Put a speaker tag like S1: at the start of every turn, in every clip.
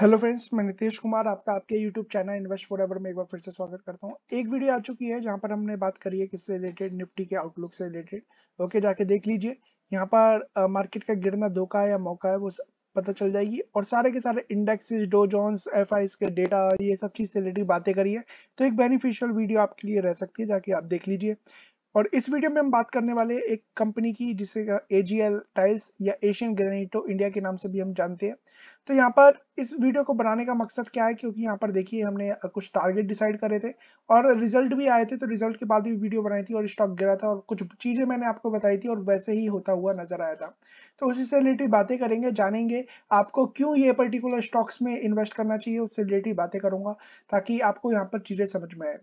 S1: hello friends मैं नीतीश कुमार आपका आपके यूट्यूब चैनल इन्वेस्ट फॉर में एक बार फिर से स्वागत करता हूँ एक वीडियो आ चुकी है जहाँ पर हमने बात करी है किससे रिलेटेड निफ्टी के आउटलुक से रिलेटेड ओके जाके देख लीजिए यहाँ पर मार्केट का गिरना धोखा है या मौका है वो पता चल जाएगी और सारे के सारे इंडेक्सेस डो एफ के डेटा ये सब चीज से रिलेटेड बातें करिए तो एक बेनिफिशियल वीडियो आपके लिए रह सकती है जाके आप देख लीजिए और इस वीडियो में हम बात करने वाले एक कंपनी की जिसे ए जी एल टाइल्स या एशियन ग्रेनिटो इंडिया के नाम से भी हम जानते हैं तो यहाँ पर इस वीडियो को बनाने का मकसद क्या है क्योंकि यहाँ पर देखिए हमने कुछ टारगेट डिसाइड करे थे और रिजल्ट भी आए थे तो रिजल्ट के बाद भी वीडियो बनाई थी और स्टॉक गिरा था और कुछ चीज़ें मैंने आपको बताई थी और वैसे ही होता हुआ नजर आया था तो उसी से रिलेटेड बातें करेंगे जानेंगे आपको क्यों ये पर्टिकुलर स्टॉक्स में इन्वेस्ट करना चाहिए उससे रिलेटेड बातें करूंगा ताकि आपको यहाँ पर चीज़ें समझ में आए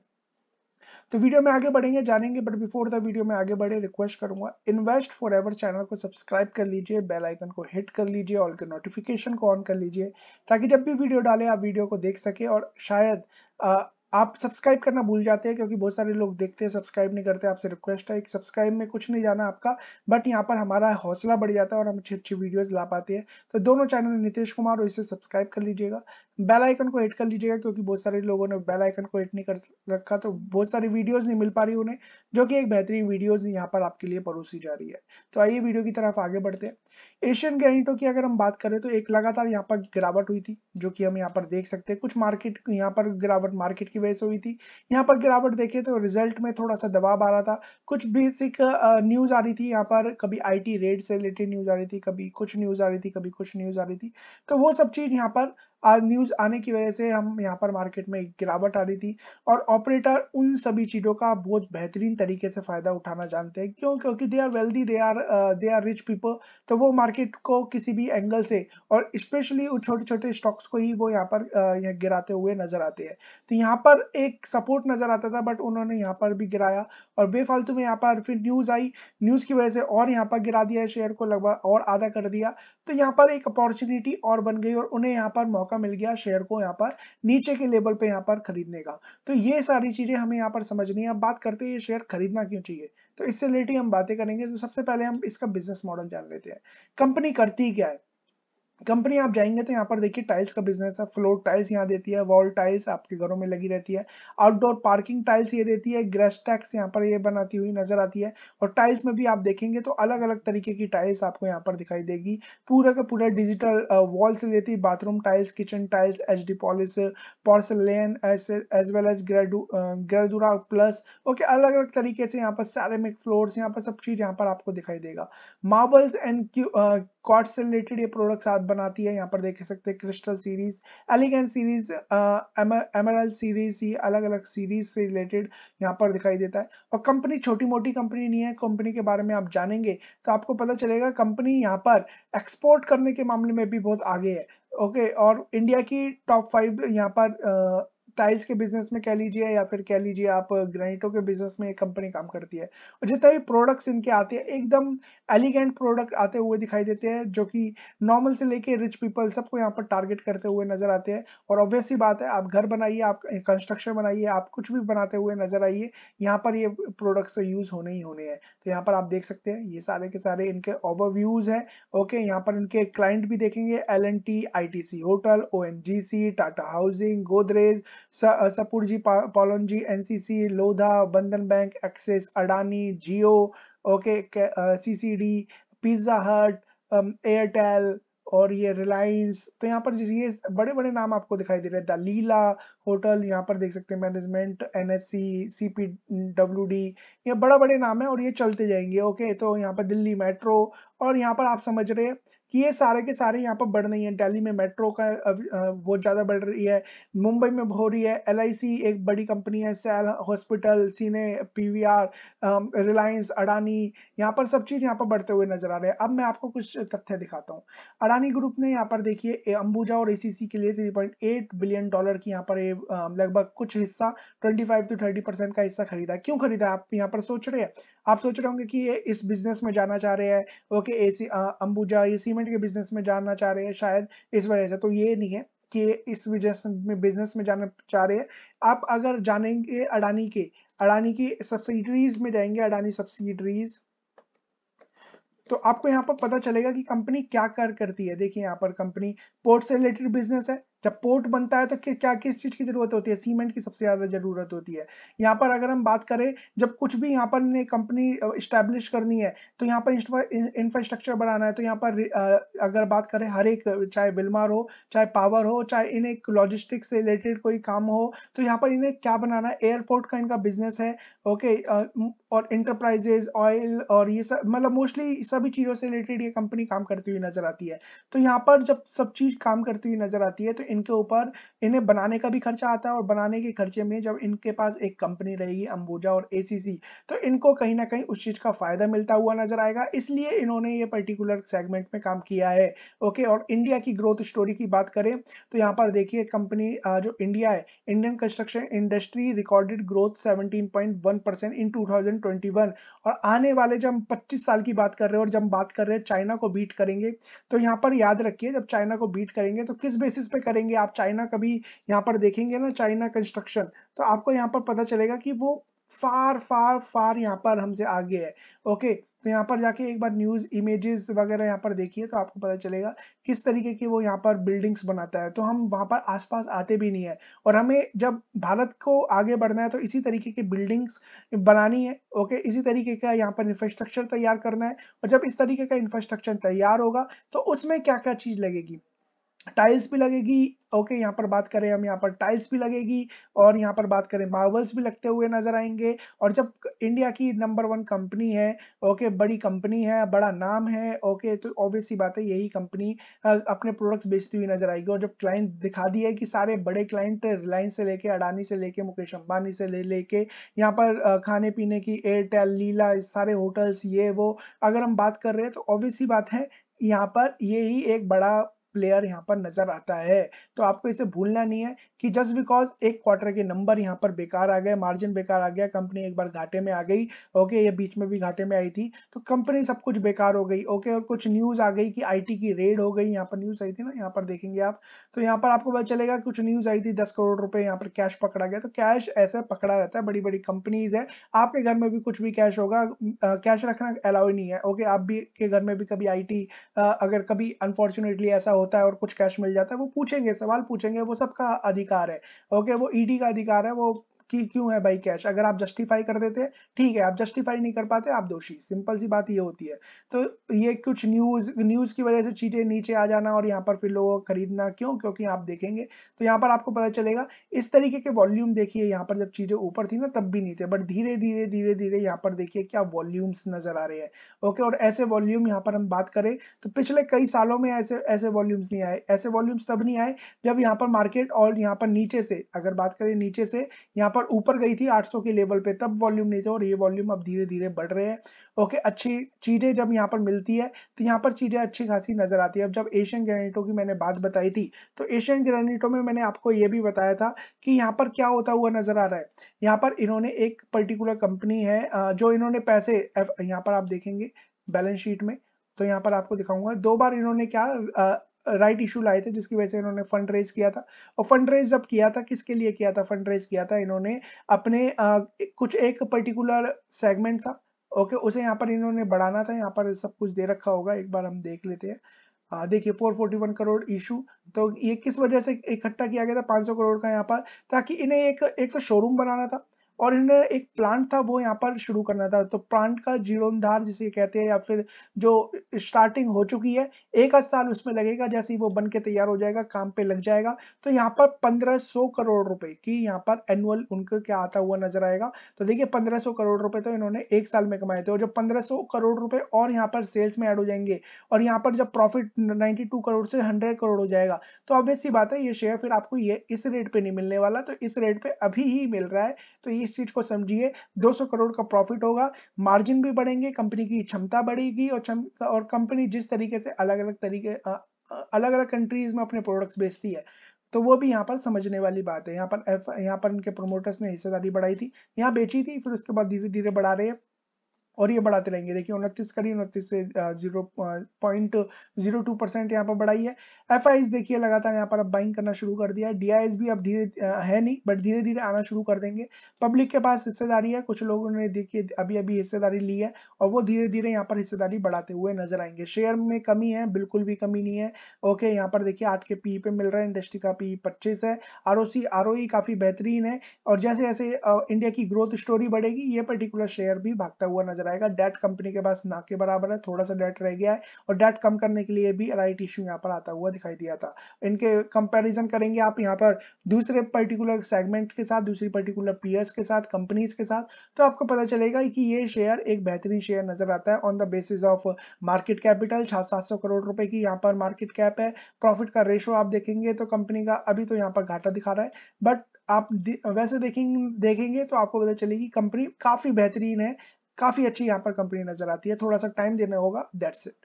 S1: तो वीडियो में आगे बढ़ेंगे जानेंगे बट बिफोर द वीडियो में आगे बढ़े रिक्वेस्ट करूंगा इन्वेस्ट फॉर एवर चैनल को सब्सक्राइब कर लीजिए बेल आइकन को हिट कर लीजिए ऑल के नोटिफिकेशन को ऑन कर लीजिए ताकि जब भी वीडियो डाले आप वीडियो को देख सके और शायद आप सब्सक्राइब करना भूल जाते हैं क्योंकि बहुत सारे लोग देखते हैं सब्सक्राइब नहीं करते आपसे रिक्वेस्ट है एक सब्सक्राइब में कुछ नहीं जाना आपका बट यहाँ पर हमारा हौसला बढ़ जाता है और हम अच्छी अच्छी वीडियोस ला पाते हैं तो दोनों चैनल नीतीश कुमार और इसे सब्सक्राइब कर लीजिएगा बेल आइकन को हिट कर लीजिएगा क्योंकि बहुत सारे लोगों ने बेल आइकन को हिट नहीं कर रखा तो बहुत सारी वीडियोज नहीं मिल पा रही उन्हें जो कि एक बेहतरीन वीडियोज यहाँ पर आपके लिए परोसी जा रही है तो आइए वीडियो की तरफ आगे बढ़ते हैं एशियन ग्रेनिटों की अगर हम बात करें तो एक लगातार यहाँ पर गिरावट हुई थी जो कि हम यहाँ पर देख सकते हैं कुछ मार्केट यहाँ पर गिरावट मार्केट की वजह से हुई थी यहाँ पर गिरावट देखे तो रिजल्ट में थोड़ा सा दबाव आ रहा था कुछ बेसिक न्यूज आ रही थी यहाँ पर कभी टी रेट से रिलेटेड न्यूज आ रही थी कभी कुछ न्यूज आ रही थी कभी कुछ न्यूज आ रही थी तो वो सब चीज यहाँ पर आज न्यूज आने की वजह से हम यहाँ पर मार्केट में गिरावट आ रही थी और ऑपरेटर उन सभी चीजों का बहुत बेहतरीन तरीके से फायदा उठाना जानते हैं क्यों क्योंकि they are wealthy they are they are rich people तो वो मार्केट को किसी भी एंगल से और स्पेशली छोटे छोटे स्टॉक्स को ही वो यहाँ पर uh, गिराते हुए नजर आते हैं तो यहाँ पर एक सपोर्ट नजर आता था बट उन्होंने यहाँ पर भी गिराया और बेफालतू में यहाँ पर फिर न्यूज आई न्यूज की वजह से और यहाँ पर गिरा दिया शेयर को लगभग और आधा कर दिया तो यहाँ पर एक अपॉर्चुनिटी और बन गई और उन्हें यहाँ पर मौका मौका मिल गया शेयर को यहाँ पर नीचे के लेवल पे यहाँ पर खरीदने का तो ये सारी चीजें हमें यहाँ पर समझनी है अब बात करते हैं ये शेयर खरीदना क्यों चाहिए तो इससे रिलेटेड हम बातें करेंगे तो सबसे पहले हम इसका बिजनेस मॉडल जान लेते हैं कंपनी करती क्या है कंपनी आप जाएंगे तो यहाँ पर देखिए टाइल्स का बिजनेस है फ्लोर टाइल्स यहाँ देती है वॉल टाइल्स आपके घरों में लगी रहती है आउटडोर पार्किंग टाइल्स ये देती है ग्रेस टैक्स यहाँ पर ये बनाती हुई नजर आती है और टाइल्स में भी आप देखेंगे तो अलग अलग तरीके की टाइल्स आपको यहाँ पर दिखाई देगी पूरा का पूरा डिजिटल वॉल से लेती है bathroom tiles kitchen tiles H D polish porcelain as well as ग्रेडुरा प्लस ओके अलग अलग तरीके से यहाँ पर सैरेमिक फ्लोर यहाँ पर सब चीज यहाँ पर आपको दिखाई देगा मार्बल्स एंड कॉट से रिलेटेड ये प्रोडक्ट्स आप बनाती है यहाँ पर देख सकते हैं crystal series elegance series emerald series ये अलग अलग सीरीज से रिलेटेड यहाँ पर दिखाई देता है और कंपनी छोटी मोटी कंपनी नहीं है कंपनी के बारे में आप जानेंगे तो आपको पता चलेगा कंपनी यहाँ पर एक्सपोर्ट करने के मामले में भी बहुत आगे है ओके okay, और इंडिया की टॉप फाइव यहाँ पर टाइल्स के बिजनेस में कह लीजिए या फिर कह लीजिए आप ग्रेनाइटों के बिजनेस में ये कंपनी काम करती है और जितने भी प्रोडक्ट्स इनके आते हैं एकदम एलिगेंट प्रोडक्ट आते हुए दिखाई देते हैं जो कि नॉर्मल से लेके रिच पीपल सबको यहाँ पर टारगेट करते हुए नजर आते हैं और ऑब्वियस ही बात है आप घर बनाइए आप कंस्ट्रक्शन बनाइए आप कुछ भी बनाते हुए नजर आइए यहाँ पर ये प्रोडक्ट्स तो यूज होने ही होने हैं तो यहाँ पर आप देख सकते हैं ये सारे के सारे इनके ओवरव्यूज है ओके यहाँ पर इनके क्लाइंट भी देखेंगे L N T I T C hotel O N G C Tata housing Godrej Shapoor Pallonji Pallon NCC Lodha Bandhan bank Axis Adani Jio okay D pizza hut Airtel और ये रिलायंस तो यहाँ पर ये बड़े बड़े नाम आपको दिखाई दे रहे द लीला होटल यहाँ पर देख सकते हैं management N S C C P W D ये बड़ा बड़े नाम है और ये चलते जाएंगे ओके तो यहाँ पर दिल्ली मेट्रो और यहाँ पर आप समझ रहे हैं कि ये सारे के सारे यहाँ पर बढ़ रही हैं दिल्ली में मेट्रो का बहुत ज़्यादा बढ़ रही है मुंबई में हो रही है एल एक बड़ी कंपनी है सेल हॉस्पिटल सीने पी रिलायंस अडानी यहाँ पर सब चीज़ यहाँ पर बढ़ते हुए नजर आ रहे हैं अब मैं आपको कुछ तथ्य दिखाता हूँ अडानी ग्रुप ने यहाँ पर देखिए अंबुजा और एसीसी के लिए 3.8 बिलियन डॉलर की यहाँ पर लगभग कुछ हिस्सा 25 टू थर्टी परसेंट का हिस्सा खरीदा क्यों खरीदा आप यहाँ पर सोच रहे हैं आप सोच रहे होंगे कि ये इस बिजनेस में जाना चाह रहे हैं ओके एसी अंबुजा ये सीमेंट के बिजनेस में जाना चाह रहे हैं शायद इस वजह से तो ये नहीं है कि इस बिजनेस में बिजनेस में जाना चाह रहे हैं आप अगर जानेंगे अडानी के अडानी की सब्सिडरीज में जाएंगे अडानी सब्सिडरीज तो आपको यहाँ पर पता चलेगा कि कंपनी क्या कर करती है देखिए यहाँ पर कंपनी पोर्ट से रिलेटेड बिजनेस है जब पोर्ट बनता है तो क्या किस चीज की जरूरत होती है सीमेंट की सबसे ज्यादा जरूरत होती है यहाँ पर अगर हम बात करें जब कुछ भी यहाँ पर कंपनी इस्टेब्लिश करनी है तो यहाँ पर इंफ्रास्ट्रक्चर बनाना है तो यहाँ पर अगर बात करें हर एक चाहे बिलमार हो चाहे पावर हो चाहे इन्हें लॉजिस्टिक्स से रिलेटेड कोई काम हो तो यहाँ पर इन्हें क्या बनाना है एयरपोर्ट का इनका बिजनेस है ओके और इंटरप्राइजेज ऑयल और ये सब मतलब मोस्टली सभी चीजों से रिलेटेड ये कंपनी काम करती हुई नजर आती है तो यहाँ पर जब सब चीज काम करती हुई नजर आती है तो इनके ऊपर इन्हें बनाने का भी खर्चा आता है और बनाने के खर्चे में जब इनके पास एक कंपनी रहेगी अंबुजा और एसीसी तो इनको कहीं ना कहीं उस चीज का फायदा मिलता हुआ नजर आएगा इसलिए इन्होंने ये पर्टिकुलर सेगमेंट में काम किया है ओके और इंडिया की ग्रोथ स्टोरी की बात करें तो यहाँ पर देखिए कंपनी जो इंडिया है Indian construction industry recorded growth seventeen in two और आने वाले जब पच्चीस साल की बात कर रहे हैं और जब बात कर रहे हैं चाइना को बीट करेंगे तो यहाँ पर याद रखिए जब चाइना को बीट करेंगे तो किस बेसिस पे करेंगे करेंगे आप चाइना कभी यहाँ पर देखेंगे ना चाइना कंस्ट्रक्शन तो आपको यहाँ पर पता चलेगा कि वो फार फार फार यहाँ पर हमसे आगे है ओके तो यहाँ पर जाके एक बार न्यूज इमेजेस वगैरह यहाँ पर देखिए तो आपको पता चलेगा किस तरीके की वो यहाँ पर बिल्डिंग्स बनाता है तो हम वहाँ पर आसपास आते भी नहीं है और हमें जब भारत को आगे बढ़ना है तो इसी तरीके की बिल्डिंग्स बनानी है ओके इसी तरीके का यहाँ पर इंफ्रास्ट्रक्चर तैयार करना है और जब इस तरीके का इंफ्रास्ट्रक्चर तैयार होगा तो उसमें क्या क्या चीज़ लगेगी टाइल्स भी लगेगी ओके यहाँ पर बात करें हम यहाँ पर टाइल्स भी लगेगी और यहाँ पर बात करें मार्बल्स भी लगते हुए नजर आएंगे और जब इंडिया की नंबर वन कंपनी है ओके बड़ी कंपनी है बड़ा नाम है ओके तो ऑब्वियस सी बात है यही कंपनी अपने प्रोडक्ट्स बेचती हुई नजर आएगी और जब क्लाइंट दिखा दी है कि सारे बड़े क्लाइंट रिलायंस से लेके अडानी से लेके मुकेश अंबानी से ले लेके यहाँ पर खाने पीने की एयरटेल लीला सारे होटल्स ये वो अगर हम बात कर रहे हैं तो ऑब्वियस सी बात है यहाँ पर ये ही एक बड़ा प्लेयर यहाँ पर नजर आता है तो आपको इसे भूलना नहीं है कि जस्ट बिकॉज एक क्वार्टर के नंबर यहाँ पर बेकार आ गए मार्जिन बेकार आ गया कंपनी एक बार घाटे में आ गई ओके ये बीच में भी घाटे में आई थी तो कंपनी सब कुछ बेकार हो गई ओके और कुछ न्यूज आ गई कि आईटी की रेड हो गई यहाँ पर न्यूज आई थी ना यहाँ पर देखेंगे आप तो यहाँ पर आपको पता चलेगा कुछ न्यूज आई थी दस करोड़ रुपए यहाँ पर कैश पकड़ा गया तो कैश ऐसे पकड़ा रहता है बड़ी बड़ी कंपनीज है आपके घर में भी कुछ भी कैश होगा कैश रखना अलाउ नहीं है ओके आप भी के घर में भी कभी आई अगर कभी अनफॉर्चुनेटली ऐसा होता है और कुछ कैश मिल जाता है वो पूछेंगे सवाल पूछेंगे वो सबका अधिकार है ओके वो ईडी e का अधिकार है वो कि क्यों है भाई कैश अगर आप जस्टिफाई कर देते ठीक है आप जस्टिफाई नहीं कर पाते आप दोषी सिंपल सी बात ये होती है तो ये कुछ न्यूज न्यूज की वजह से चीटें नीचे आ जाना और यहाँ पर फिर लोगों को खरीदना क्यों क्योंकि आप देखेंगे तो यहाँ पर आपको पता चलेगा इस तरीके के वॉल्यूम देखिए यहाँ पर जब चीटें ऊपर थी ना तब भी नहीं थे बट धीरे धीरे धीरे धीरे यहाँ पर देखिए क्या वॉल्यूम्स नजर आ रहे हैं ओके और ऐसे वॉल्यूम यहाँ पर हम बात करें तो पिछले कई सालों में ऐसे ऐसे वॉल्यूम्स नहीं आए ऐसे वॉल्यूम्स तब नहीं आए जब यहाँ पर मार्केट और यहाँ पर नीचे से अगर बात करें नीचे से यहाँ पर और ऊपर गई थी 800 के लेवल पे तब वॉल्यूम नहीं था और ये वॉल्यूम अब धीरे धीरे बढ़ रहे हैं ओके अच्छी चीज़ें जब यहाँ पर मिलती है तो यहाँ पर चीज़ें अच्छी खासी नजर आती है अब जब एशियन ग्रेनाइटों की मैंने बात बताई थी तो एशियन ग्रेनाइटों में मैंने आपको ये भी बताया था कि यहाँ पर क्या होता हुआ नजर आ रहा है यहाँ पर इन्होंने एक पर्टिकुलर कंपनी है जो इन्होंने पैसे यहाँ पर आप देखेंगे बैलेंस शीट में तो यहाँ पर आपको दिखाऊंगा दो बार इन्होंने क्या राइट इशू लाए थे जिसकी वजह से इन्होंने फंड रेज किया था और फंड रेज जब किया था किसके लिए किया था फंड रेज किया था इन्होंने अपने आ, कुछ एक पर्टिकुलर सेगमेंट था ओके उसे यहाँ पर इन्होंने बढ़ाना था यहाँ पर सब कुछ दे रखा होगा एक बार हम देख लेते हैं देखिए 441 करोड़ इशू तो ये किस वजह से इकट्ठा किया गया था 500 करोड़ का यहाँ पर ताकि इन्हें एक एक तो शोरूम बनाना था और इन्होंने एक प्लांट था वो यहाँ पर शुरू करना था तो प्लांट का जीर्णोद्धार जिसे कहते हैं या फिर जो स्टार्टिंग हो चुकी है एक आध साल उसमें लगेगा जैसे ही वो बन के तैयार हो जाएगा काम पे लग जाएगा तो यहाँ पर पंद्रह सौ करोड़ रुपए की यहाँ पर एनुअल उनके क्या आता हुआ नजर आएगा तो देखिए सौ करोड़ रुपए तो इन्होंने एक साल में कमाए थे और जब सौ करोड़ रुपए और यहाँ पर सेल्स में ऐड हो जाएंगे और यहाँ पर जब प्रॉफिट टू करोड़ से हंड्रेड करोड़ हो जाएगा तो ऑब्वियस सी बात है ये शेयर फिर आपको ये इस रेट पे नहीं मिलने वाला तो इस रेट पे अभी ही मिल रहा है तो इस इस चीज को समझिए 200 करोड़ का प्रॉफिट होगा मार्जिन भी बढ़ेंगे कंपनी की क्षमता बढ़ेगी और और कंपनी जिस तरीके से अलग अलग तरीके अलग अलग कंट्रीज में अपने प्रोडक्ट्स बेचती है तो वो भी यहाँ पर समझने वाली बात है यहाँ पर यहाँ पर इनके प्रोमोटर्स ने हिस्सेदारी बढ़ाई थी यहाँ बेची थी फिर उसके बाद धीरे धीरे बढ़ा रहे हैं और ये बढ़ाते रहेंगे देखिए उनतीस करीब उनतीस से zero point zero two percent यहाँ पर बढ़ाई है एफ देखिए लगातार यहाँ पर अब बाइंग करना शुरू कर दिया है डी भी अब धीरे है नहीं बट धीरे धीरे आना शुरू कर देंगे पब्लिक के पास हिस्सेदारी है कुछ लोगों ने देखिए अभी अभी हिस्सेदारी ली है और वो धीरे धीरे यहाँ पर हिस्सेदारी बढ़ाते हुए नजर आएंगे शेयर में कमी है बिल्कुल भी कमी नहीं है ओके यहाँ पर देखिए आठ के पी पे मिल रहा है इंडस्ट्री का पी पच्चीस है आर ओ e काफी बेहतरीन है और जैसे जैसे इंडिया की ग्रोथ स्टोरी बढ़ेगी ये पर्टिकुलर शेयर भी भागता हुआ नजर नजर आएगा डेट कंपनी के पास ना के बराबर है थोड़ा सा डेट रह गया है और डेट कम करने के लिए भी राइट इश्यू यहाँ पर आता हुआ दिखाई दिया था इनके कंपेरिजन करेंगे आप यहाँ पर दूसरे पर्टिकुलर सेगमेंट के साथ दूसरी पर्टिकुलर पीयर्स के साथ कंपनीज के साथ तो आपको पता चलेगा कि ये शेयर एक बेहतरीन शेयर नजर आता है on the basis of market capital सात सौ करोड़ रुपए की यहाँ पर मार्केट कैप है प्रॉफिट का रेशो आप देखेंगे तो कंपनी का अभी तो यहाँ पर घाटा दिखा रहा है बट आप वैसे देखेंगे देखेंगे तो आपको पता चलेगी कंपनी काफी बेहतरीन है काफी अच्छी यहाँ पर कंपनी नजर आती है थोड़ा सा टाइम देना होगा दैट्स इट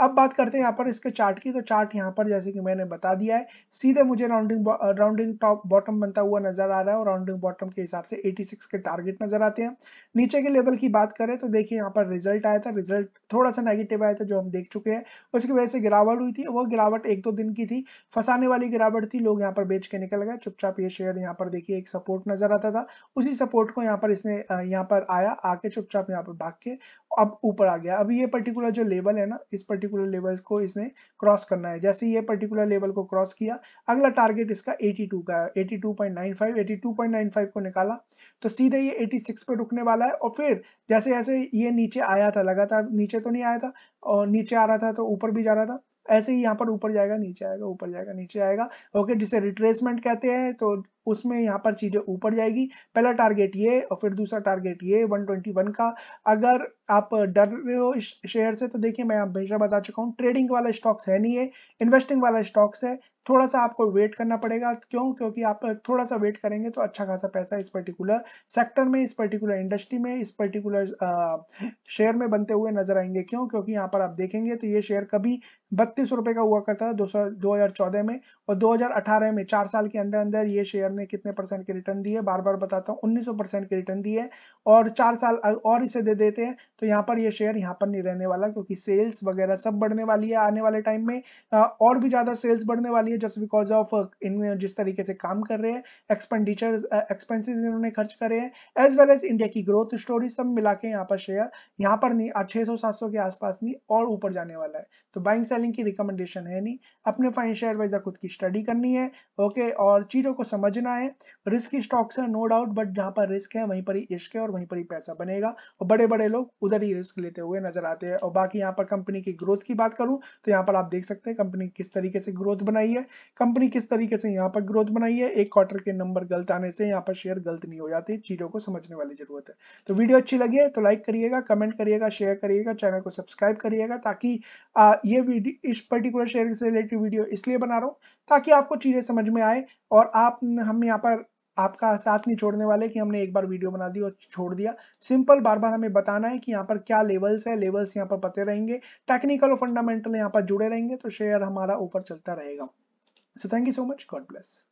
S1: अब बात करते हैं यहाँ पर इसके चार्ट की तो चार्ट यहाँ पर जैसे कि मैंने बता दिया है सीधे मुझे राउंडिंग राउंडिंग टॉप बॉटम बनता हुआ नजर आ रहा है और राउंडिंग बॉटम के हिसाब से 86 के टारगेट नजर आते हैं नीचे के लेवल की बात करें तो देखिए यहाँ पर रिजल्ट आया था रिजल्ट थोड़ा सा नेगेटिव आया था जो हम देख चुके हैं उसकी वजह से गिरावट हुई थी वो गिरावट एक दो दिन की थी फंसाने वाली गिरावट थी लोग यहाँ पर बेच के निकल गए चुपचाप ये शेयर यहाँ पर देखिए एक सपोर्ट नजर आता था उसी सपोर्ट को यहाँ पर इसने यहाँ पर आया आके चुपचाप यहाँ पर भाग के अब ऊपर आ गया अब ये पर्टिकुलर जो लेवल है ना इस पर्टिकुलर लेवल को इसने क्रॉस करना है जैसे ये पर्टिकुलर लेवल को क्रॉस किया अगला टारगेट इसका 82 का है 82.95 82.95 को निकाला तो सीधे ये 86 पे रुकने वाला है और फिर जैसे जैसे ये नीचे आया था लगातार नीचे तो नहीं आया था और नीचे आ रहा था तो ऊपर भी जा रहा था ऐसे ही यहाँ पर ऊपर जाएगा नीचे आएगा ऊपर जाएगा नीचे आएगा ओके जिसे रिट्रेसमेंट कहते हैं तो उसमें यहाँ पर चीज़ें ऊपर जाएगी पहला टारगेट ये और फिर दूसरा टारगेट ये 121 का अगर आप डर रहे हो इस शेयर से तो देखिए मैं हमेशा बता चुका हूँ ट्रेडिंग वाला स्टॉक्स है नहीं है इन्वेस्टिंग वाला स्टॉक्स है थोड़ा सा आपको वेट करना पड़ेगा क्यों क्योंकि आप थोड़ा सा वेट करेंगे तो अच्छा खासा पैसा इस पर्टिकुलर सेक्टर में इस पर्टिकुलर इंडस्ट्री में इस पर्टिकुलर शेयर में बनते हुए नजर आएंगे क्यों क्योंकि यहाँ पर आप देखेंगे तो ये शेयर कभी बत्तीस रुपए का हुआ करता था दो हजार चौदह में और 2018 में चार साल के अंदर अंदर ये शेयर ने कितने परसेंट के रिटर्न दिए बार बार बताता हूँ उन्नीस परसेंट के रिटर्न दिए और चार साल और इसे दे देते हैं तो यहाँ पर ये शेयर यहाँ पर नहीं रहने वाला क्योंकि सेल्स वगैरह सब बढ़ने वाली है आने वाले टाइम में और भी ज़्यादा सेल्स बढ़ने वाली है जस्ट बिकॉज ऑफ इन जिस तरीके से काम कर रहे हैं एक्सपेंडिचर एक्सपेंसिस इन्होंने खर्च करे हैं एज वेल एज इंडिया की ग्रोथ स्टोरी सब मिला के यहाँ पर शेयर यहाँ पर नहीं छह सौ सात सौ के आसपास नहीं और ऊपर जाने वाला है तो बाइंग सेलिंग की रिकमेंडेशन है नहीं अपने फाइनेंशियल एडवाइजर खुद की स्टडी करनी है ओके और चीज़ों को समझना है रिस्क स्टॉक्स है नो डाउट बट जहां पर रिस्क है वहीं पर ही इश्क है और वहीं पर ही पैसा बनेगा और बड़े बड़े लोग उधर ही रिस्क लेते हुए नजर आते हैं और बाकी यहाँ पर कंपनी की ग्रोथ की बात करूं तो यहाँ पर आप देख सकते हैं कंपनी किस तरीके से ग्रोथ बनाई है कंपनी किस तरीके से यहाँ पर ग्रोथ बनाई है एक क्वार्टर के नंबर गलत आने से यहाँ पर शेयर गलत नहीं हो जाती चीज़ों को समझने वाली जरूरत है तो वीडियो अच्छी लगी है तो लाइक करिएगा कमेंट करिएगा शेयर करिएगा चैनल को सब्सक्राइब करिएगा ताकि ये वीडियो इस पर्टिकुलर शेयर से रिलेटेड वीडियो इसलिए बना रहा हूँ ताकि आपको चीज़ें समझ में आए और आप हम यहाँ पर आपका साथ नहीं छोड़ने वाले कि हमने एक बार वीडियो बना दी और छोड़ दिया सिंपल बार बार हमें बताना है कि यहाँ पर क्या लेवल्स है लेवल्स यहाँ पर पते रहेंगे टेक्निकल और फंडामेंटल यहाँ पर जुड़े रहेंगे तो शेयर हमारा ऊपर चलता रहेगा so thank you so much God bless